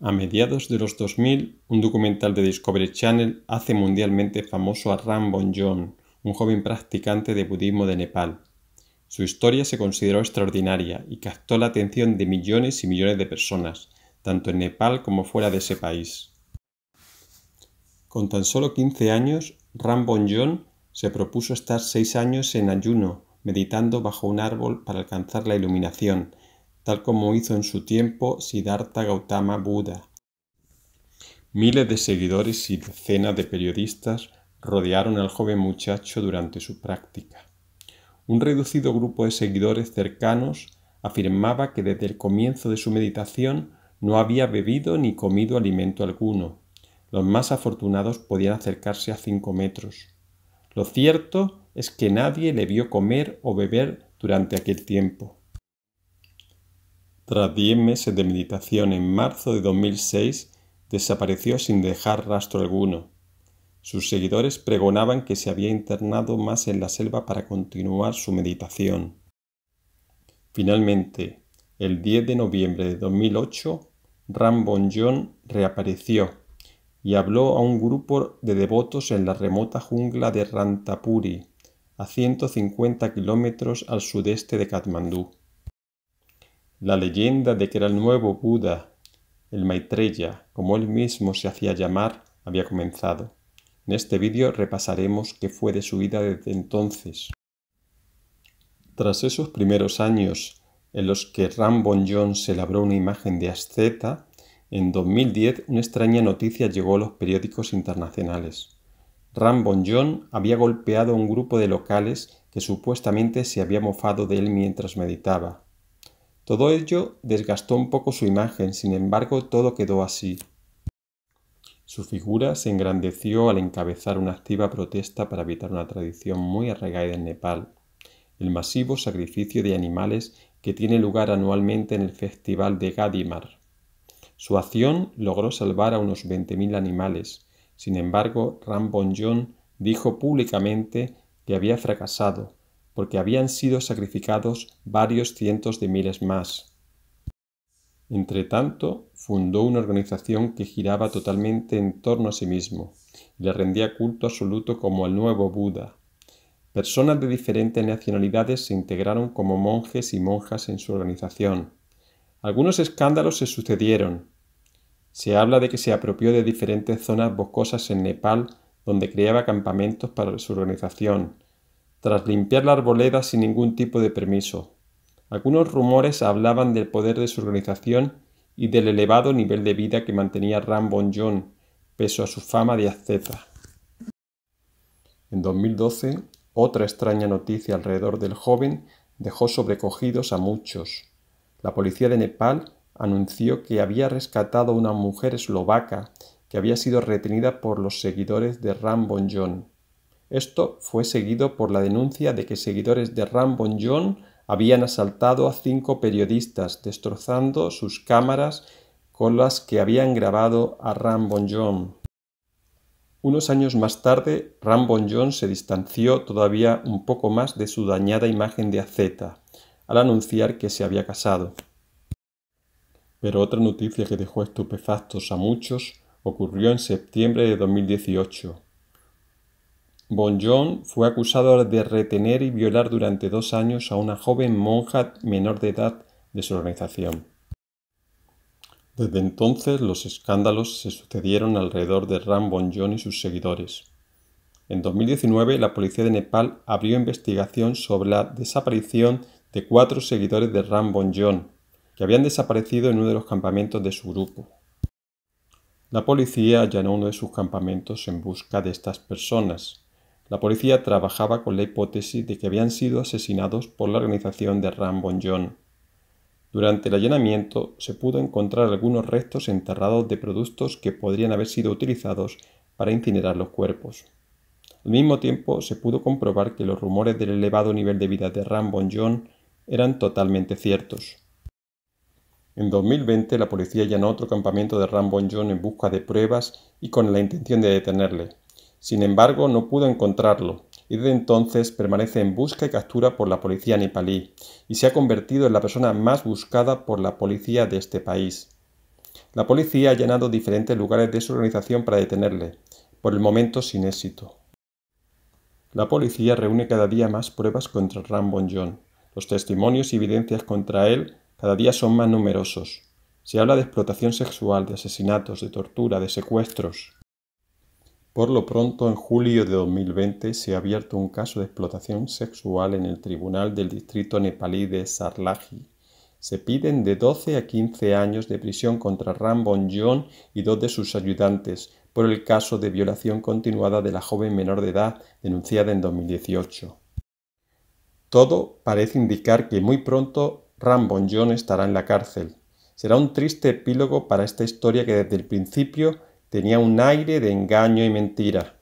A mediados de los 2000, un documental de Discovery Channel hace mundialmente famoso a Ram John, un joven practicante de budismo de Nepal. Su historia se consideró extraordinaria y captó la atención de millones y millones de personas, tanto en Nepal como fuera de ese país. Con tan solo 15 años, Ram John se propuso estar seis años en ayuno, meditando bajo un árbol para alcanzar la iluminación tal como hizo en su tiempo Siddhartha Gautama Buda. Miles de seguidores y decenas de periodistas rodearon al joven muchacho durante su práctica. Un reducido grupo de seguidores cercanos afirmaba que desde el comienzo de su meditación no había bebido ni comido alimento alguno. Los más afortunados podían acercarse a cinco metros. Lo cierto es que nadie le vio comer o beber durante aquel tiempo. Tras diez meses de meditación en marzo de 2006, desapareció sin dejar rastro alguno. Sus seguidores pregonaban que se había internado más en la selva para continuar su meditación. Finalmente, el 10 de noviembre de 2008, Rambon John reapareció y habló a un grupo de devotos en la remota jungla de Rantapuri, a 150 kilómetros al sudeste de Katmandú. La leyenda de que era el nuevo Buda, el Maitreya, como él mismo se hacía llamar, había comenzado. En este vídeo repasaremos qué fue de su vida desde entonces. Tras esos primeros años en los que Rambon John se labró una imagen de asceta, en 2010 una extraña noticia llegó a los periódicos internacionales. Rambon John había golpeado a un grupo de locales que supuestamente se había mofado de él mientras meditaba. Todo ello desgastó un poco su imagen, sin embargo todo quedó así. Su figura se engrandeció al encabezar una activa protesta para evitar una tradición muy arraigada en Nepal, el masivo sacrificio de animales que tiene lugar anualmente en el Festival de Gadimar. Su acción logró salvar a unos 20.000 animales. Sin embargo, Ram dijo públicamente que había fracasado porque habían sido sacrificados varios cientos de miles más. Entretanto, fundó una organización que giraba totalmente en torno a sí mismo y le rendía culto absoluto como al nuevo Buda. Personas de diferentes nacionalidades se integraron como monjes y monjas en su organización. Algunos escándalos se sucedieron. Se habla de que se apropió de diferentes zonas boscosas en Nepal donde creaba campamentos para su organización, tras limpiar la arboleda sin ningún tipo de permiso. Algunos rumores hablaban del poder de su organización y del elevado nivel de vida que mantenía Ram Bonjon peso a su fama de asceta. En 2012, otra extraña noticia alrededor del joven dejó sobrecogidos a muchos. La policía de Nepal anunció que había rescatado a una mujer eslovaca que había sido retenida por los seguidores de Ram esto fue seguido por la denuncia de que seguidores de Rambon John habían asaltado a cinco periodistas, destrozando sus cámaras con las que habían grabado a Rambon John. Unos años más tarde, Rambon John se distanció todavía un poco más de su dañada imagen de Azeta, al anunciar que se había casado. Pero otra noticia que dejó estupefactos a muchos ocurrió en septiembre de 2018, Bonjon fue acusado de retener y violar durante dos años a una joven monja menor de edad de su organización. Desde entonces los escándalos se sucedieron alrededor de Ram Bon y sus seguidores. En 2019 la policía de Nepal abrió investigación sobre la desaparición de cuatro seguidores de Ram Bonjon, que habían desaparecido en uno de los campamentos de su grupo. La policía allanó uno de sus campamentos en busca de estas personas, la policía trabajaba con la hipótesis de que habían sido asesinados por la organización de Rambon John. Durante el allanamiento se pudo encontrar algunos restos enterrados de productos que podrían haber sido utilizados para incinerar los cuerpos. Al mismo tiempo se pudo comprobar que los rumores del elevado nivel de vida de Rambon John eran totalmente ciertos. En 2020 la policía allanó otro campamento de Rambon John en busca de pruebas y con la intención de detenerle, sin embargo, no pudo encontrarlo y desde entonces permanece en busca y captura por la policía nepalí y se ha convertido en la persona más buscada por la policía de este país. La policía ha llenado diferentes lugares de su organización para detenerle, por el momento sin éxito. La policía reúne cada día más pruebas contra Ram John. Los testimonios y evidencias contra él cada día son más numerosos. Se habla de explotación sexual, de asesinatos, de tortura, de secuestros. Por lo pronto, en julio de 2020 se ha abierto un caso de explotación sexual en el Tribunal del Distrito Nepalí de Sarlaji. Se piden de 12 a 15 años de prisión contra Rambon John y dos de sus ayudantes por el caso de violación continuada de la joven menor de edad denunciada en 2018. Todo parece indicar que muy pronto Rambon John estará en la cárcel. Será un triste epílogo para esta historia que desde el principio tenía un aire de engaño y mentira.